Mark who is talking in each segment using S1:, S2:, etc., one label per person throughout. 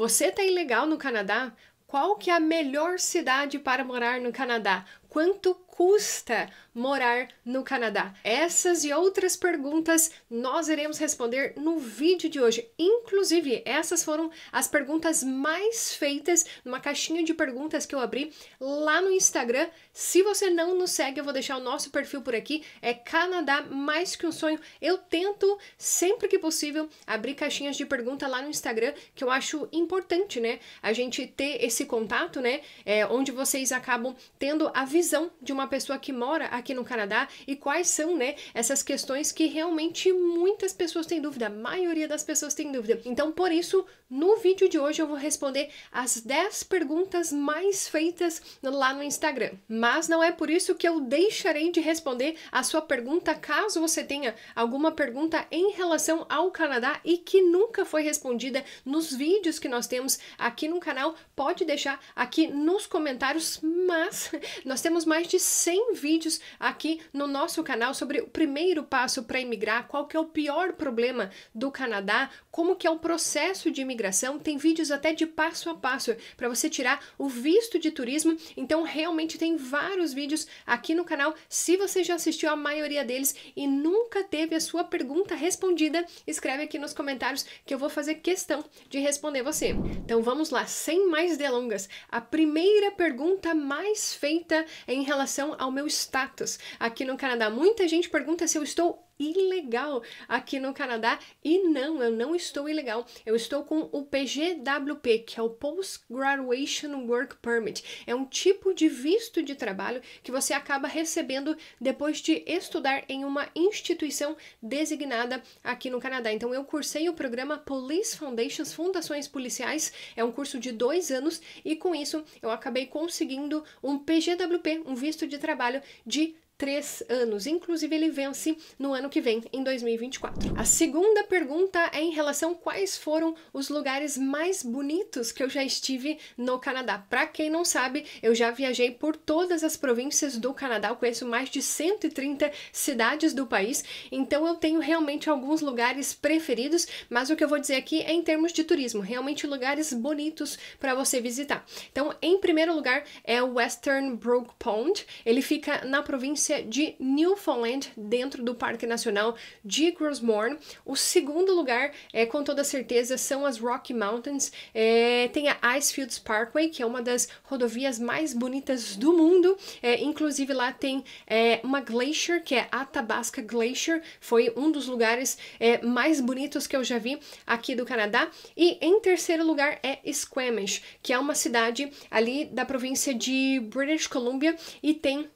S1: Você está ilegal no Canadá? Qual que é a melhor cidade para morar no Canadá? Quanto custa morar no Canadá? Essas e outras perguntas nós iremos responder no vídeo de hoje. Inclusive, essas foram as perguntas mais feitas numa caixinha de perguntas que eu abri lá no Instagram. Se você não nos segue, eu vou deixar o nosso perfil por aqui. É Canadá mais que um sonho. Eu tento sempre que possível abrir caixinhas de pergunta lá no Instagram, que eu acho importante, né? A gente ter esse contato, né? É, onde vocês acabam tendo a visão de uma pessoa que mora aqui no Canadá e quais são, né, essas questões que realmente muitas pessoas têm dúvida, a maioria das pessoas tem dúvida. Então, por isso, no vídeo de hoje eu vou responder as 10 perguntas mais feitas lá no Instagram. Mas não é por isso que eu deixarei de responder a sua pergunta caso você tenha alguma pergunta em relação ao Canadá e que nunca foi respondida nos vídeos que nós temos aqui no canal, pode deixar aqui nos comentários, mas nós temos mais de 100 vídeos aqui no nosso canal sobre o primeiro passo para imigrar, qual que é o pior problema do Canadá, como que é o processo de imigração, tem vídeos até de passo a passo para você tirar o visto de turismo. Então realmente tem vários vídeos aqui no canal. Se você já assistiu a maioria deles e nunca teve a sua pergunta respondida, escreve aqui nos comentários que eu vou fazer questão de responder você. Então vamos lá, sem mais delongas. A primeira pergunta mais feita é em relação relação ao meu status. Aqui no Canadá, muita gente pergunta se eu estou ilegal aqui no Canadá. E não, eu não estou ilegal. Eu estou com o PGWP, que é o Post Graduation Work Permit. É um tipo de visto de trabalho que você acaba recebendo depois de estudar em uma instituição designada aqui no Canadá. Então, eu cursei o programa Police Foundations, Fundações Policiais. É um curso de dois anos e com isso eu acabei conseguindo um PGWP, um visto de trabalho de três anos. Inclusive, ele vence no ano que vem, em 2024. A segunda pergunta é em relação a quais foram os lugares mais bonitos que eu já estive no Canadá. Para quem não sabe, eu já viajei por todas as províncias do Canadá, eu conheço mais de 130 cidades do país, então eu tenho realmente alguns lugares preferidos, mas o que eu vou dizer aqui é em termos de turismo, realmente lugares bonitos para você visitar. Então, em primeiro lugar é o Western Brook Pond, ele fica na província de Newfoundland, dentro do Parque Nacional de Grosmorne. O segundo lugar, é, com toda certeza, são as Rocky Mountains. É, tem a Icefields Parkway, que é uma das rodovias mais bonitas do mundo. É, inclusive, lá tem é, uma glacier, que é a Athabasca Glacier. Foi um dos lugares é, mais bonitos que eu já vi aqui do Canadá. E em terceiro lugar é Squamish, que é uma cidade ali da província de British Columbia e tem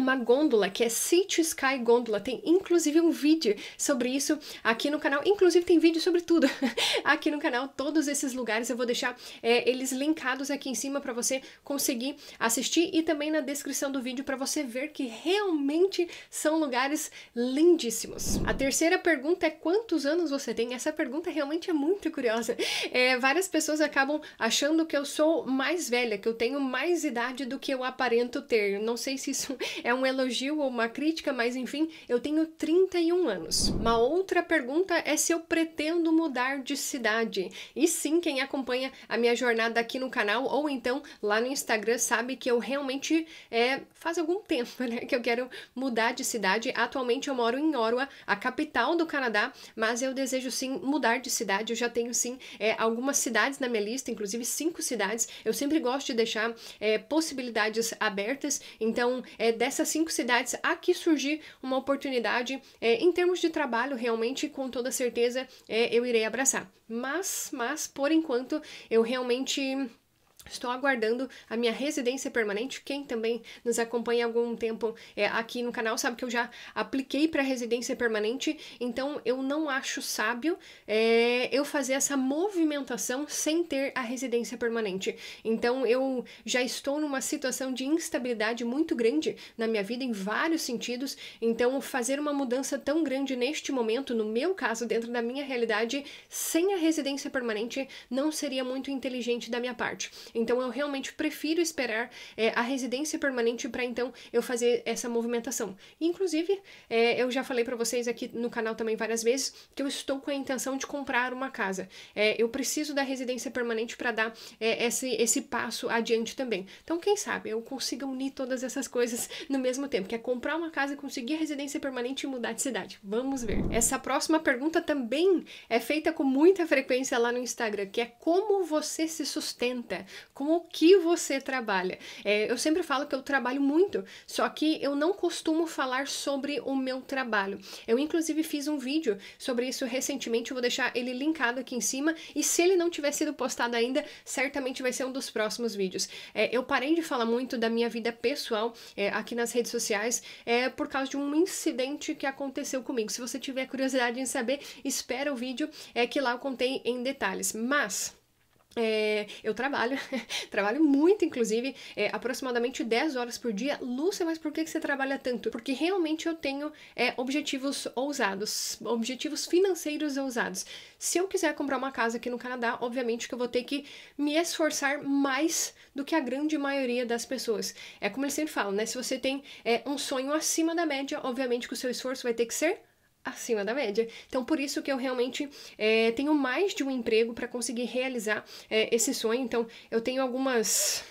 S1: uma gôndola que é City Sky Gôndola. Tem inclusive um vídeo sobre isso aqui no canal. Inclusive tem vídeo sobre tudo aqui no canal. Todos esses lugares eu vou deixar é, eles linkados aqui em cima para você conseguir assistir e também na descrição do vídeo para você ver que realmente são lugares lindíssimos. A terceira pergunta é quantos anos você tem? Essa pergunta realmente é muito curiosa. É, várias pessoas acabam achando que eu sou mais velha, que eu tenho mais idade do que eu aparento ter. Não sei se isso é é um elogio ou uma crítica, mas enfim, eu tenho 31 anos. Uma outra pergunta é se eu pretendo mudar de cidade. E sim, quem acompanha a minha jornada aqui no canal ou então lá no Instagram sabe que eu realmente é, faz algum tempo né, que eu quero mudar de cidade. Atualmente eu moro em Ottawa, a capital do Canadá, mas eu desejo sim mudar de cidade. Eu já tenho sim é, algumas cidades na minha lista, inclusive cinco cidades. Eu sempre gosto de deixar é, possibilidades abertas, então é dessa dessas cinco cidades aqui surgir uma oportunidade é, em termos de trabalho, realmente, com toda certeza, é, eu irei abraçar. Mas, mas, por enquanto, eu realmente Estou aguardando a minha residência permanente. Quem também nos acompanha há algum tempo é, aqui no canal sabe que eu já apliquei para residência permanente, então eu não acho sábio é, eu fazer essa movimentação sem ter a residência permanente. Então eu já estou numa situação de instabilidade muito grande na minha vida, em vários sentidos. Então fazer uma mudança tão grande neste momento, no meu caso, dentro da minha realidade, sem a residência permanente, não seria muito inteligente da minha parte. Então eu realmente prefiro esperar é, a residência permanente para então eu fazer essa movimentação. Inclusive, é, eu já falei para vocês aqui no canal também várias vezes que eu estou com a intenção de comprar uma casa. É, eu preciso da residência permanente para dar é, esse, esse passo adiante também. Então, quem sabe eu consiga unir todas essas coisas no mesmo tempo, que é comprar uma casa, conseguir a residência permanente e mudar de cidade. Vamos ver. Essa próxima pergunta também é feita com muita frequência lá no Instagram, que é como você se sustenta? com o que você trabalha. É, eu sempre falo que eu trabalho muito, só que eu não costumo falar sobre o meu trabalho. Eu, inclusive, fiz um vídeo sobre isso recentemente, eu vou deixar ele linkado aqui em cima, e se ele não tiver sido postado ainda, certamente vai ser um dos próximos vídeos. É, eu parei de falar muito da minha vida pessoal é, aqui nas redes sociais é, por causa de um incidente que aconteceu comigo. Se você tiver curiosidade em saber, espera o vídeo, é que lá eu contei em detalhes. Mas é, eu trabalho, trabalho muito, inclusive, é, aproximadamente 10 horas por dia. Lúcia, mas por que você trabalha tanto? Porque realmente eu tenho é, objetivos ousados, objetivos financeiros ousados. Se eu quiser comprar uma casa aqui no Canadá, obviamente que eu vou ter que me esforçar mais do que a grande maioria das pessoas. É como eles sempre falam, né? Se você tem é, um sonho acima da média, obviamente que o seu esforço vai ter que ser acima da média. Então, por isso que eu realmente é, tenho mais de um emprego para conseguir realizar é, esse sonho. Então, eu tenho algumas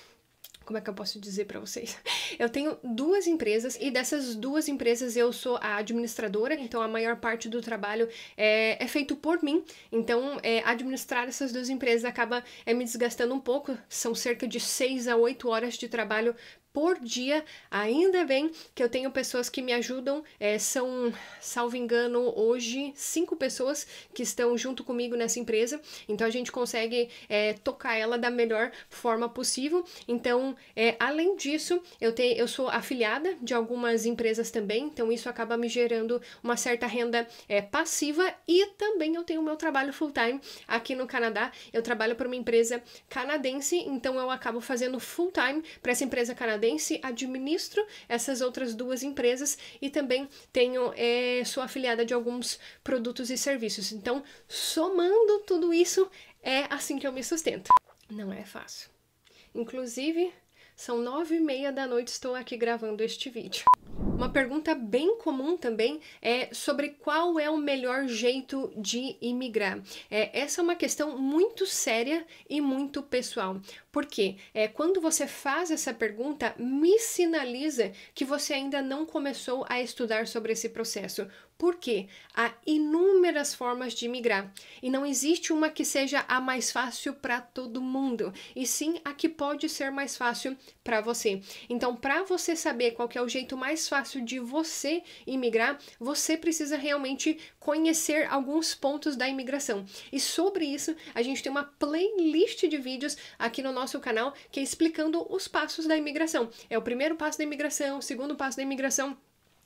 S1: como é que eu posso dizer para vocês? Eu tenho duas empresas e dessas duas empresas eu sou a administradora, então a maior parte do trabalho é, é feito por mim. Então, é, administrar essas duas empresas acaba é, me desgastando um pouco, são cerca de seis a oito horas de trabalho por dia. Ainda bem que eu tenho pessoas que me ajudam, é, são, salvo engano, hoje cinco pessoas que estão junto comigo nessa empresa, então a gente consegue é, tocar ela da melhor forma possível. Então, é, além disso, eu, tenho, eu sou afiliada de algumas empresas também, então isso acaba me gerando uma certa renda é, passiva e também eu tenho o meu trabalho full-time aqui no Canadá. Eu trabalho para uma empresa canadense, então eu acabo fazendo full-time para essa empresa canadense administro essas outras duas empresas e também tenho é, sou afiliada de alguns produtos e serviços. Então, somando tudo isso, é assim que eu me sustento. Não é fácil. Inclusive, são nove e meia da noite, estou aqui gravando este vídeo. Uma pergunta bem comum também é sobre qual é o melhor jeito de imigrar. É, essa é uma questão muito séria e muito pessoal, porque é, quando você faz essa pergunta, me sinaliza que você ainda não começou a estudar sobre esse processo, porque há inúmeras formas de migrar e não existe uma que seja a mais fácil para todo mundo, e sim a que pode ser mais fácil para você. Então, para você saber qual é o jeito mais fácil de você imigrar, você precisa realmente conhecer alguns pontos da imigração. E sobre isso, a gente tem uma playlist de vídeos aqui no nosso canal que é explicando os passos da imigração. É o primeiro passo da imigração, o segundo passo da imigração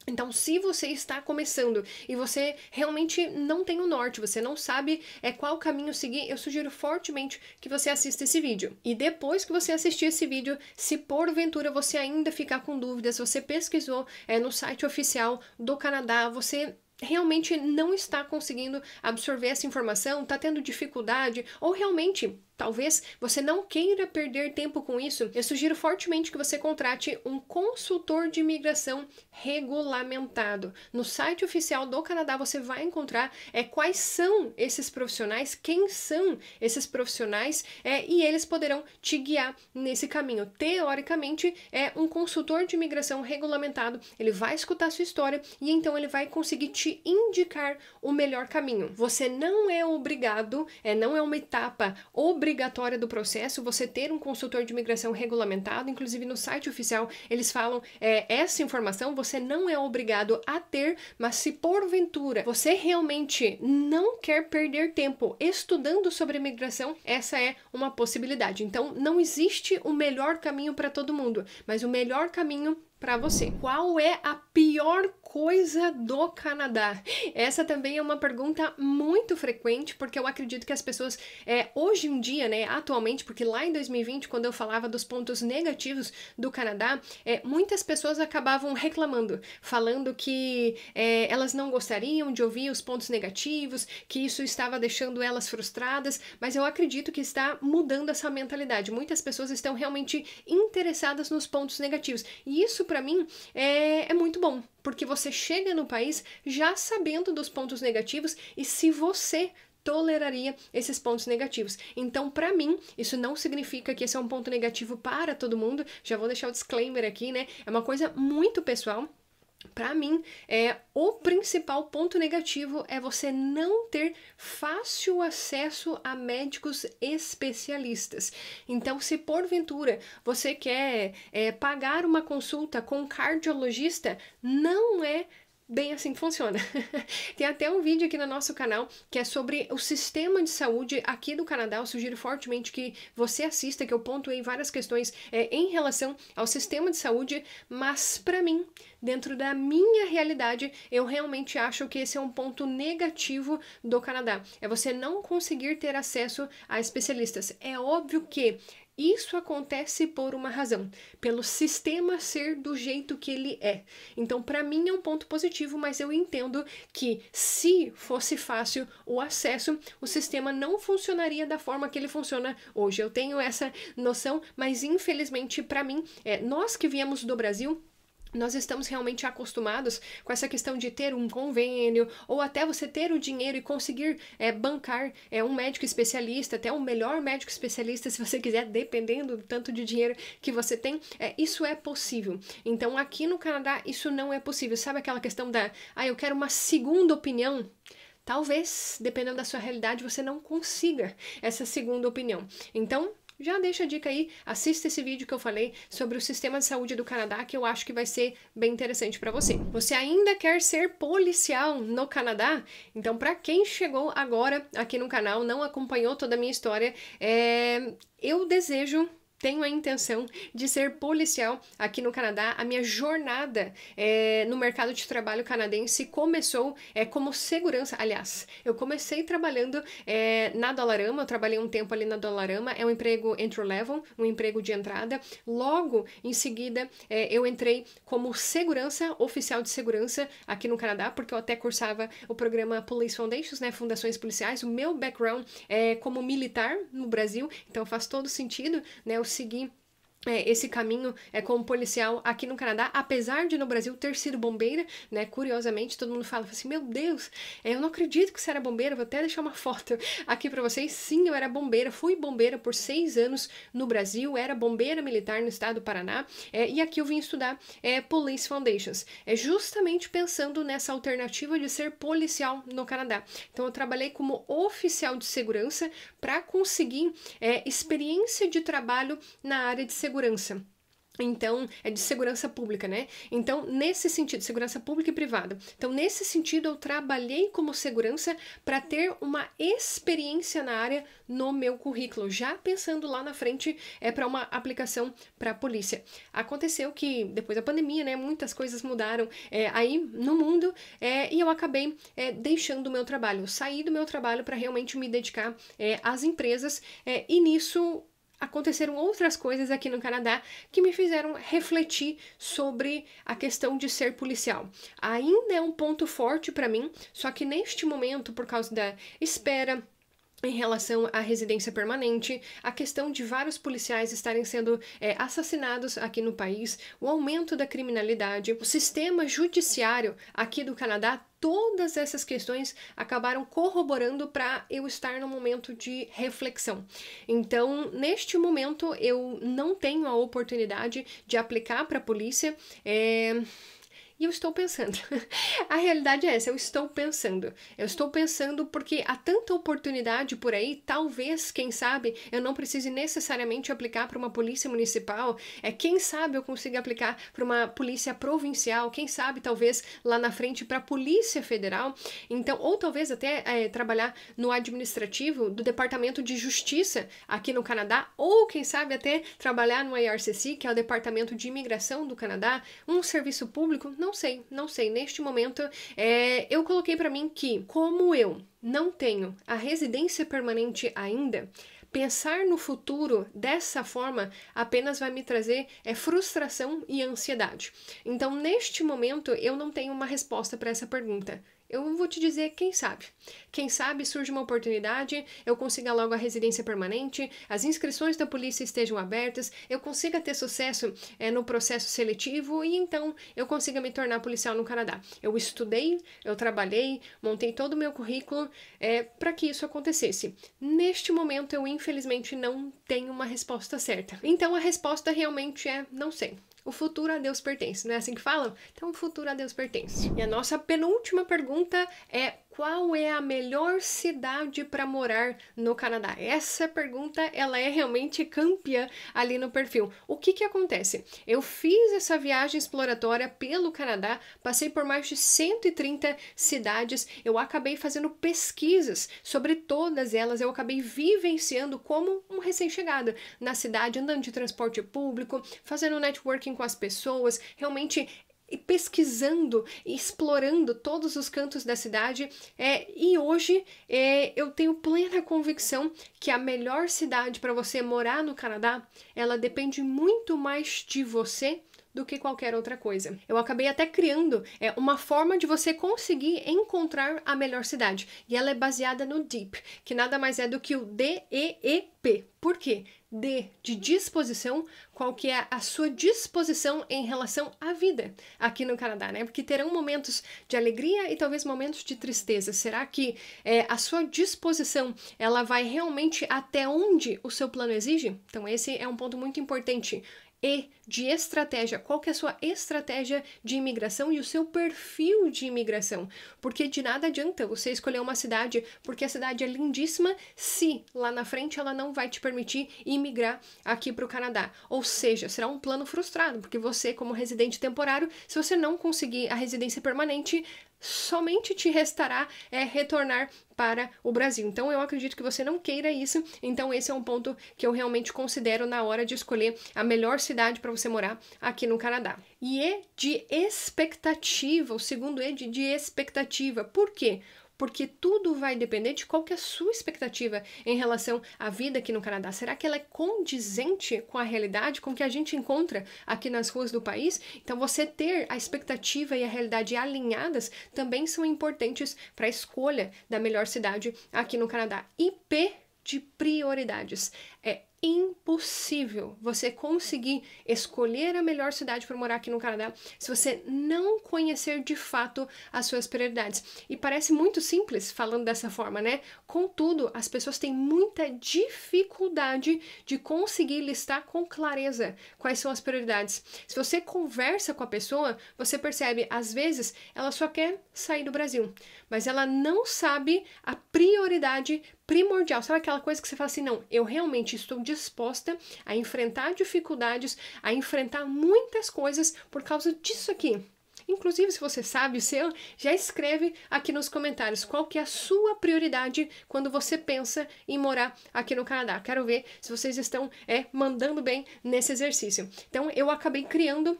S1: então, se você está começando e você realmente não tem o norte, você não sabe é qual caminho seguir, eu sugiro fortemente que você assista esse vídeo. E depois que você assistir esse vídeo, se porventura você ainda ficar com dúvidas, você pesquisou é, no site oficial do Canadá, você realmente não está conseguindo absorver essa informação, está tendo dificuldade ou realmente Talvez você não queira perder tempo com isso. Eu sugiro fortemente que você contrate um consultor de imigração regulamentado. No site oficial do Canadá você vai encontrar é, quais são esses profissionais, quem são esses profissionais, é, e eles poderão te guiar nesse caminho. Teoricamente, é um consultor de imigração regulamentado, ele vai escutar a sua história e então ele vai conseguir te indicar o melhor caminho. Você não é obrigado, é, não é uma etapa obrigatória obrigatória do processo você ter um consultor de imigração regulamentado. Inclusive, no site oficial, eles falam é, essa informação você não é obrigado a ter, mas se porventura você realmente não quer perder tempo estudando sobre imigração, essa é uma possibilidade. Então, não existe o melhor caminho para todo mundo, mas o melhor caminho para você. Qual é a pior coisa do Canadá? Essa também é uma pergunta muito frequente, porque eu acredito que as pessoas, é, hoje em dia, né, atualmente, porque lá em 2020, quando eu falava dos pontos negativos do Canadá, é, muitas pessoas acabavam reclamando, falando que é, elas não gostariam de ouvir os pontos negativos, que isso estava deixando elas frustradas, mas eu acredito que está mudando essa mentalidade. Muitas pessoas estão realmente interessadas nos pontos negativos, e isso para mim é, é muito bom, porque você chega no país já sabendo dos pontos negativos e se você toleraria esses pontos negativos. Então, para mim, isso não significa que esse é um ponto negativo para todo mundo. Já vou deixar o disclaimer aqui, né? É uma coisa muito pessoal para mim, é o principal ponto negativo é você não ter fácil acesso a médicos especialistas. Então, se porventura você quer é, pagar uma consulta com um cardiologista, não é bem assim que funciona. Tem até um vídeo aqui no nosso canal que é sobre o sistema de saúde aqui do Canadá. Eu sugiro fortemente que você assista, que eu pontuei várias questões é, em relação ao sistema de saúde, mas para mim, dentro da minha realidade, eu realmente acho que esse é um ponto negativo do Canadá. É você não conseguir ter acesso a especialistas. É óbvio que isso acontece por uma razão, pelo sistema ser do jeito que ele é. Então, para mim é um ponto positivo, mas eu entendo que se fosse fácil o acesso, o sistema não funcionaria da forma que ele funciona hoje. Eu tenho essa noção, mas infelizmente para mim, é, nós que viemos do Brasil, nós estamos realmente acostumados com essa questão de ter um convênio ou até você ter o dinheiro e conseguir é, bancar é, um médico especialista, até um melhor médico especialista, se você quiser, dependendo do tanto de dinheiro que você tem, é, isso é possível. Então, aqui no Canadá, isso não é possível. Sabe aquela questão da, ah, eu quero uma segunda opinião? Talvez, dependendo da sua realidade, você não consiga essa segunda opinião. Então, já deixa a dica aí, assista esse vídeo que eu falei sobre o sistema de saúde do Canadá, que eu acho que vai ser bem interessante para você. Você ainda quer ser policial no Canadá? Então, para quem chegou agora aqui no canal, não acompanhou toda a minha história, é... eu desejo tenho a intenção de ser policial aqui no Canadá. A minha jornada é, no mercado de trabalho canadense começou é, como segurança. Aliás, eu comecei trabalhando é, na Dolarama, eu trabalhei um tempo ali na Dolarama, é um emprego entry-level, um emprego de entrada. Logo em seguida, é, eu entrei como segurança, oficial de segurança aqui no Canadá, porque eu até cursava o programa Police Foundations, né, Fundações Policiais. O meu background é como militar no Brasil, então faz todo sentido, né, eu conseguir é, esse caminho é como policial aqui no Canadá, apesar de no Brasil ter sido bombeira, né? Curiosamente, todo mundo fala assim: Meu Deus, é, eu não acredito que você era bombeira. Vou até deixar uma foto aqui para vocês. Sim, eu era bombeira, fui bombeira por seis anos no Brasil, era bombeira militar no estado do Paraná, é, e aqui eu vim estudar é, Police Foundations. É justamente pensando nessa alternativa de ser policial no Canadá. Então, eu trabalhei como oficial de segurança para conseguir é, experiência de trabalho na área de segurança segurança. Então, é de segurança pública, né? Então, nesse sentido, segurança pública e privada. Então, nesse sentido, eu trabalhei como segurança para ter uma experiência na área no meu currículo, já pensando lá na frente é para uma aplicação para a polícia. Aconteceu que depois da pandemia, né, muitas coisas mudaram é, aí no mundo é, e eu acabei é, deixando o meu trabalho, saí do meu trabalho para realmente me dedicar é, às empresas é, e nisso aconteceram outras coisas aqui no Canadá que me fizeram refletir sobre a questão de ser policial. Ainda é um ponto forte para mim, só que neste momento, por causa da espera, em relação à residência permanente, a questão de vários policiais estarem sendo é, assassinados aqui no país, o aumento da criminalidade, o sistema judiciário aqui do Canadá todas essas questões acabaram corroborando para eu estar no momento de reflexão. Então, neste momento, eu não tenho a oportunidade de aplicar para a polícia. É, e eu estou pensando. a realidade é essa, eu estou pensando. Eu estou pensando porque há tanta oportunidade por aí, talvez, quem sabe, eu não precise necessariamente aplicar para uma polícia municipal, é quem sabe eu consiga aplicar para uma polícia provincial, quem sabe talvez lá na frente para a polícia federal. Então, ou talvez até é, trabalhar no administrativo do Departamento de Justiça aqui no Canadá, ou quem sabe até trabalhar no IRCC, que é o Departamento de Imigração do Canadá, um serviço público não sei, não sei. Neste momento, é, eu coloquei para mim que, como eu não tenho a residência permanente ainda, pensar no futuro dessa forma apenas vai me trazer é, frustração e ansiedade. Então, neste momento, eu não tenho uma resposta para essa pergunta. Eu vou te dizer, quem sabe? Quem sabe surge uma oportunidade, eu consiga logo a residência permanente, as inscrições da polícia estejam abertas, eu consiga ter sucesso é, no processo seletivo e então eu consiga me tornar policial no Canadá. Eu estudei, eu trabalhei, montei todo o meu currículo é, eh, para que isso acontecesse. Neste momento eu infelizmente não tenho uma resposta certa. Então a resposta realmente é não sei. O futuro a Deus pertence, não é assim que falam? Então, o futuro a Deus pertence. E a nossa penúltima pergunta é qual é a melhor cidade para morar no Canadá? Essa pergunta ela é realmente campeã ali no perfil. O que que acontece? Eu fiz essa viagem exploratória pelo Canadá, passei por mais de 130 cidades, eu acabei fazendo pesquisas sobre todas elas, eu acabei vivenciando como um recém-chegado na cidade, andando de transporte público, fazendo networking com as pessoas, realmente e pesquisando, explorando todos os cantos da cidade. É, e hoje é, eu tenho plena convicção que a melhor cidade para você morar no Canadá, ela depende muito mais de você do que qualquer outra coisa. Eu acabei até criando é, uma forma de você conseguir encontrar a melhor cidade. E ela é baseada no DEEP, que nada mais é do que o D-E-E-P. Por quê? D de disposição, qual que é a sua disposição em relação à vida aqui no Canadá, né? Porque terão momentos de alegria e talvez momentos de tristeza. Será que é, a sua disposição ela vai realmente até onde o seu plano exige? Então esse é um ponto muito importante e de estratégia, qual que é a sua estratégia de imigração e o seu perfil de imigração, porque de nada adianta você escolher uma cidade porque a cidade é lindíssima se lá na frente ela não vai te permitir imigrar aqui para o Canadá, ou seja, será um plano frustrado, porque você como residente temporário, se você não conseguir a residência permanente, somente te restará é retornar para o Brasil. Então eu acredito que você não queira isso. Então esse é um ponto que eu realmente considero na hora de escolher a melhor cidade para você morar aqui no Canadá. E é de expectativa, o segundo E de, de expectativa. Por quê? porque tudo vai depender de qual que é a sua expectativa em relação à vida aqui no Canadá. Será que ela é condizente com a realidade, com o que a gente encontra aqui nas ruas do país? Então, você ter a expectativa e a realidade alinhadas também são importantes para a escolha da melhor cidade aqui no Canadá. IP de prioridades. É impossível você conseguir escolher a melhor cidade para morar aqui no Canadá se você não conhecer de fato as suas prioridades. E parece muito simples falando dessa forma, né? Contudo, as pessoas têm muita dificuldade de conseguir listar com clareza quais são as prioridades. Se você conversa com a pessoa, você percebe, às vezes, ela só quer sair do Brasil, mas ela não sabe a prioridade primordial. Sabe aquela coisa que você fala assim: não, eu realmente estou disposta a enfrentar dificuldades, a enfrentar muitas coisas por causa disso aqui. Inclusive, se você sabe o seu, já escreve aqui nos comentários qual que é a sua prioridade quando você pensa em morar aqui no Canadá. Quero ver se vocês estão é, mandando bem nesse exercício. Então, eu acabei criando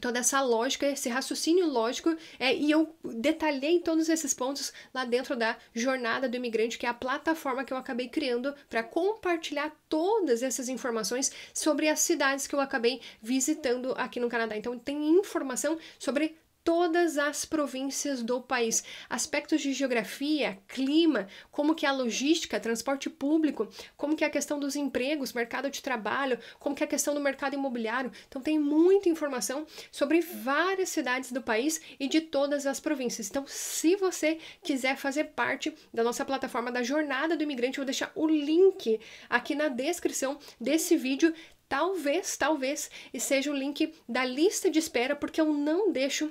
S1: toda essa lógica, esse raciocínio lógico, é, e eu detalhei todos esses pontos lá dentro da Jornada do Imigrante, que é a plataforma que eu acabei criando para compartilhar todas essas informações sobre as cidades que eu acabei visitando aqui no Canadá. Então, tem informação sobre todas as províncias do país. Aspectos de geografia, clima, como que a logística, transporte público, como que é a questão dos empregos, mercado de trabalho, como que é a questão do mercado imobiliário. Então tem muita informação sobre várias cidades do país e de todas as províncias. Então, se você quiser fazer parte da nossa plataforma da Jornada do Imigrante, eu vou deixar o link aqui na descrição desse vídeo. Talvez, talvez, seja o link da lista de espera, porque eu não deixo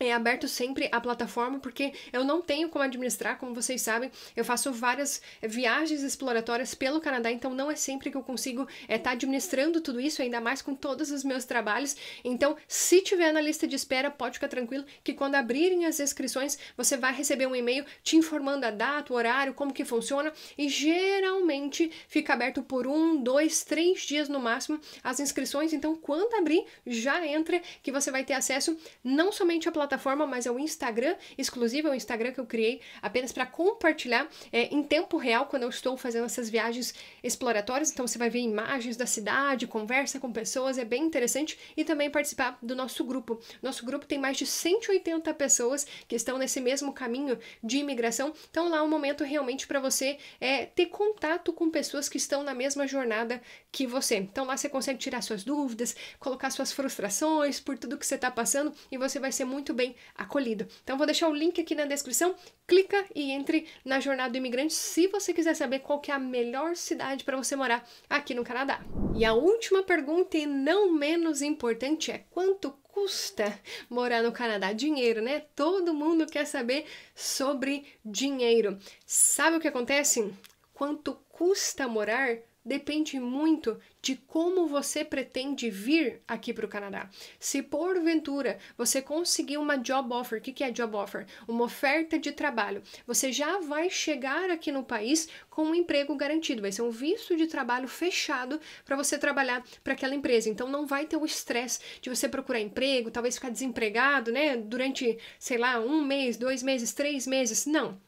S1: é aberto sempre a plataforma, porque eu não tenho como administrar, como vocês sabem, eu faço várias viagens exploratórias pelo Canadá, então não é sempre que eu consigo estar é, tá administrando tudo isso, ainda mais com todos os meus trabalhos. Então, se tiver na lista de espera, pode ficar tranquilo que quando abrirem as inscrições, você vai receber um e-mail te informando a data, o horário, como que funciona, e geralmente fica aberto por um, dois, três dias no máximo as inscrições. Então, quando abrir, já entra que você vai ter acesso não somente à plataforma, plataforma, mas é o Instagram exclusivo, é o Instagram que eu criei apenas para compartilhar é, em tempo real quando eu estou fazendo essas viagens exploratórias. Então você vai ver imagens da cidade, conversa com pessoas, é bem interessante e também participar do nosso grupo. Nosso grupo tem mais de 180 pessoas que estão nesse mesmo caminho de imigração. Então lá é um momento realmente para você é, ter contato com pessoas que estão na mesma jornada que você. Então lá você consegue tirar suas dúvidas, colocar suas frustrações por tudo que você está passando e você vai ser muito muito bem acolhido. Então vou deixar o link aqui na descrição, clica e entre na Jornada do Imigrante se você quiser saber qual que é a melhor cidade para você morar aqui no Canadá. E a última pergunta e não menos importante é quanto custa morar no Canadá? Dinheiro, né? Todo mundo quer saber sobre dinheiro. Sabe o que acontece? Quanto custa morar depende muito de como você pretende vir aqui para o Canadá. Se porventura você conseguir uma job offer, o que, que é job offer? Uma oferta de trabalho, você já vai chegar aqui no país com um emprego garantido, vai ser um visto de trabalho fechado para você trabalhar para aquela empresa. Então não vai ter o estresse de você procurar emprego, talvez ficar desempregado, né, durante, sei lá, um mês, dois meses, três meses. Não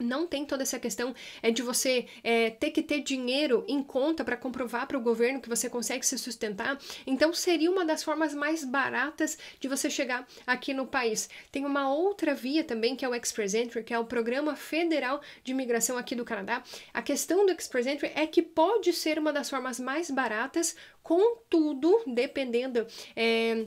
S1: não tem toda essa questão é de você é, ter que ter dinheiro em conta para comprovar para o governo que você consegue se sustentar. Então seria uma das formas mais baratas de você chegar aqui no país. Tem uma outra via também que é o Express Entry, que é o programa federal de imigração aqui do Canadá. A questão do Express Entry é que pode ser uma das formas mais baratas, contudo, dependendo é,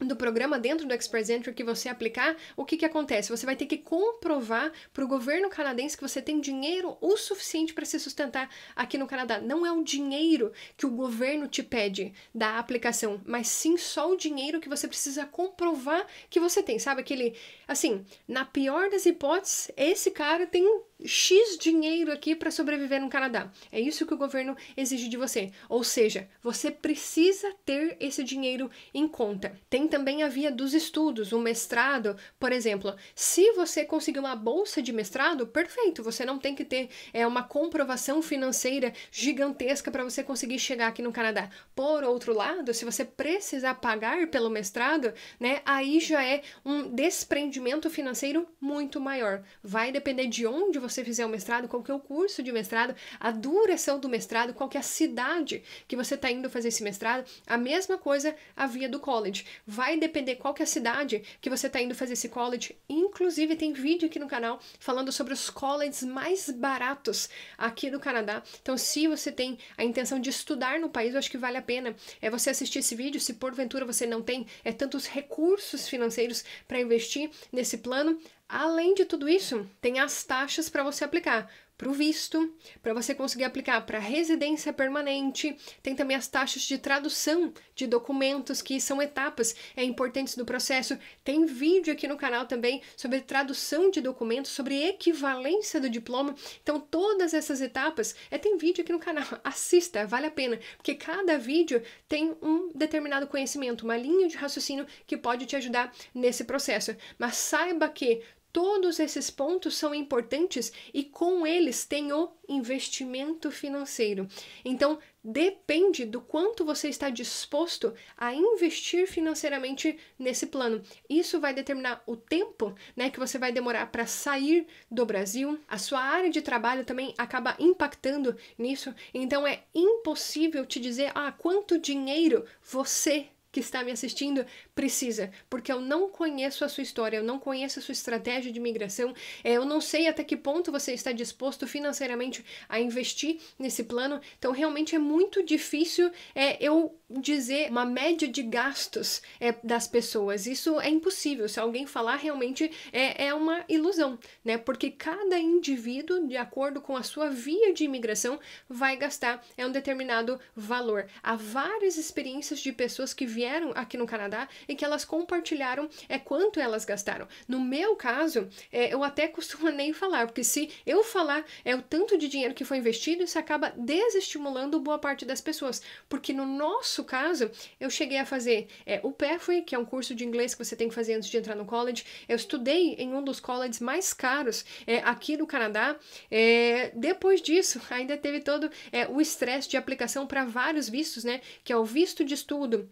S1: do programa dentro do Express Entry que você aplicar, o que, que acontece? Você vai ter que comprovar para o governo canadense que você tem dinheiro o suficiente para se sustentar aqui no Canadá. Não é o dinheiro que o governo te pede da aplicação, mas sim só o dinheiro que você precisa comprovar que você tem, sabe? Aquele, assim, na pior das hipóteses, esse cara tem X dinheiro aqui para sobreviver no Canadá. É isso que o governo exige de você. Ou seja, você precisa ter esse dinheiro em conta. Tem também a via dos estudos, o mestrado, por exemplo. Se você conseguir uma bolsa de mestrado, perfeito, você não tem que ter é, uma comprovação financeira gigantesca para você conseguir chegar aqui no Canadá. Por outro lado, se você precisar pagar pelo mestrado, né, aí já é um desprendimento financeiro muito maior. Vai depender de onde você você fizer o mestrado, qual que é o curso de mestrado, a duração do mestrado, qual que é a cidade que você está indo fazer esse mestrado, a mesma coisa a via do college. Vai depender qual que é a cidade que você está indo fazer esse college. Inclusive, tem vídeo aqui no canal falando sobre os colleges mais baratos aqui do Canadá. Então, se você tem a intenção de estudar no país, eu acho que vale a pena é você assistir esse vídeo. Se porventura você não tem é tantos recursos financeiros para investir nesse plano, Além de tudo isso, tem as taxas para você aplicar para o visto, para você conseguir aplicar para residência permanente, tem também as taxas de tradução de documentos, que são etapas é, importantes do processo. Tem vídeo aqui no canal também sobre tradução de documentos, sobre equivalência do diploma. Então, todas essas etapas, é, tem vídeo aqui no canal. Assista, vale a pena, porque cada vídeo tem um determinado conhecimento, uma linha de raciocínio que pode te ajudar nesse processo. Mas saiba que Todos esses pontos são importantes e com eles tem o investimento financeiro. Então, depende do quanto você está disposto a investir financeiramente nesse plano. Isso vai determinar o tempo, né, que você vai demorar para sair do Brasil. A sua área de trabalho também acaba impactando nisso. Então é impossível te dizer ah, quanto dinheiro você que está me assistindo precisa, porque eu não conheço a sua história, eu não conheço a sua estratégia de migração, é, eu não sei até que ponto você está disposto financeiramente a investir nesse plano, então realmente é muito difícil é, eu dizer uma média de gastos é, das pessoas. Isso é impossível. Se alguém falar, realmente é, é uma ilusão, né? Porque cada indivíduo, de acordo com a sua via de imigração, vai gastar é um determinado valor. Há várias experiências de pessoas que vieram aqui no Canadá e que elas compartilharam é quanto elas gastaram. No meu caso, é, eu até costumo nem falar, porque se eu falar é o tanto de dinheiro que foi investido, isso acaba desestimulando boa parte das pessoas, porque no nosso nosso caso, eu cheguei a fazer é, o Pathway, que é um curso de inglês que você tem que fazer antes de entrar no college. Eu estudei em um dos colleges mais caros é, aqui no Canadá. É, depois disso, ainda teve todo é, o estresse de aplicação para vários vistos, né? Que é o visto de estudo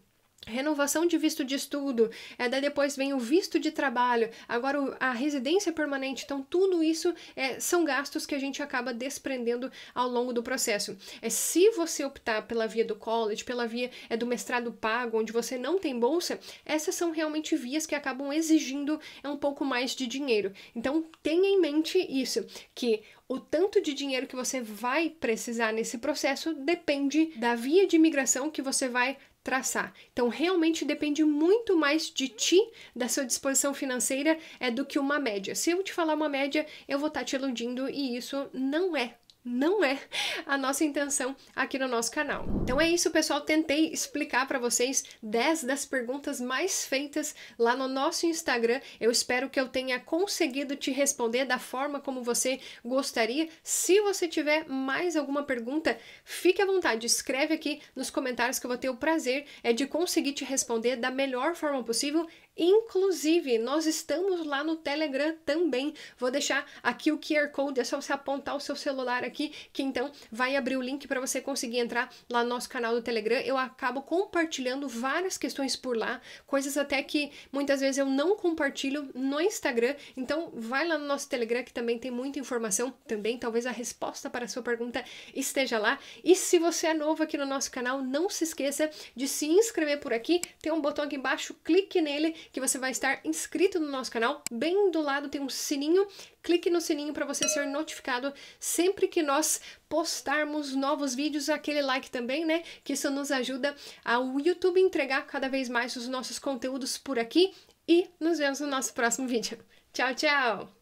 S1: Renovação de visto de estudo, é, daí depois vem o visto de trabalho, agora o, a residência permanente. Então, tudo isso é, são gastos que a gente acaba desprendendo ao longo do processo. É, se você optar pela via do college, pela via é, do mestrado pago, onde você não tem bolsa, essas são realmente vias que acabam exigindo é, um pouco mais de dinheiro. Então, tenha em mente isso, que o tanto de dinheiro que você vai precisar nesse processo depende da via de imigração que você vai traçar. Então, realmente depende muito mais de ti, da sua disposição financeira, é do que uma média. Se eu te falar uma média, eu vou estar tá te iludindo e isso não é não é a nossa intenção aqui no nosso canal. Então é isso, pessoal. Tentei explicar para vocês 10 das perguntas mais feitas lá no nosso Instagram. Eu espero que eu tenha conseguido te responder da forma como você gostaria. Se você tiver mais alguma pergunta, fique à vontade, escreve aqui nos comentários que eu vou ter o prazer é de conseguir te responder da melhor forma possível Inclusive, nós estamos lá no Telegram também. Vou deixar aqui o QR Code, é só você apontar o seu celular aqui, que então vai abrir o link para você conseguir entrar lá no nosso canal do Telegram. Eu acabo compartilhando várias questões por lá, coisas até que muitas vezes eu não compartilho no Instagram. Então, vai lá no nosso Telegram que também tem muita informação também, talvez a resposta para a sua pergunta esteja lá. E se você é novo aqui no nosso canal, não se esqueça de se inscrever por aqui. Tem um botão aqui embaixo, clique nele que você vai estar inscrito no nosso canal. Bem do lado tem um sininho, clique no sininho para você ser notificado sempre que nós postarmos novos vídeos, aquele like também, né? Que isso nos ajuda ao YouTube entregar cada vez mais os nossos conteúdos por aqui e nos vemos no nosso próximo vídeo. Tchau, tchau!